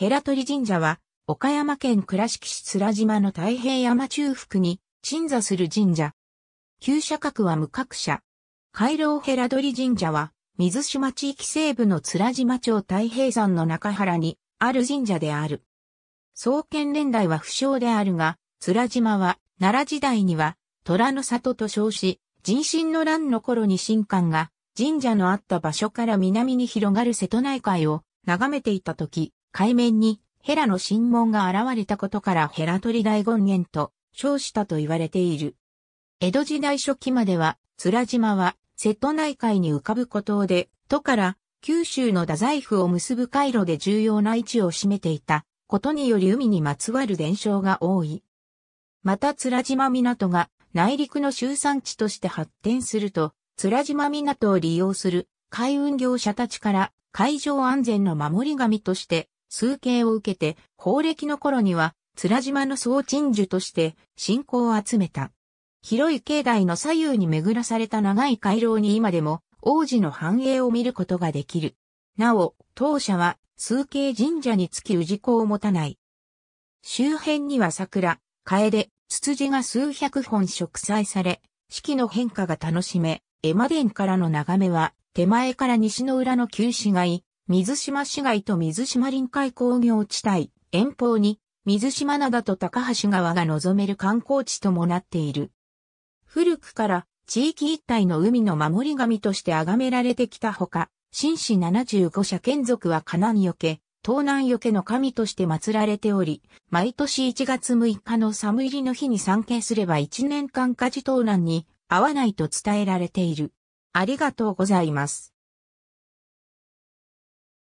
ヘラ鳥神社は、岡山県倉敷市津良島の太平山中腹に鎮座する神社。旧社格は無格社。回廊ヘラ鳥神社は、水島地域西部の津良島町太平山の中原にある神社である。創建年代は不詳であるが、津良島は奈良時代には虎の里と称し、人心の乱の頃に神官が神社のあった場所から南に広がる瀬戸内海を眺めていた時、海面にヘラの神門が現れたことからヘラ鳥大権現と称したと言われている。江戸時代初期までは、津島は瀬戸内海に浮かぶ孤島で、都から九州の太宰府を結ぶ回路で重要な位置を占めていたことにより海にまつわる伝承が多い。また津島港が内陸の集産地として発展すると、津島港を利用する海運業者たちから海上安全の守り神として数形を受けて、法暦の頃には、津島の総鎮守として信仰を集めた。広い境内の左右に巡らされた長い回廊に今でも王子の繁栄を見ることができる。なお、当社は数形神社につき氏子を持たない。周辺には桜、楓、ツツジが数百本植栽され、四季の変化が楽しめ、絵馬殿からの眺めは手前から西の裏の旧市街、水島市街と水島臨海工業地帯、遠方に、水島灘と高橋川が望める観光地ともなっている。古くから地域一帯の海の守り神として崇められてきたほか、紳士75社眷属は金によけ、東南よけの神として祀られており、毎年1月6日の寒入りの日に参詣すれば1年間家事東南に合わないと伝えられている。ありがとうございます。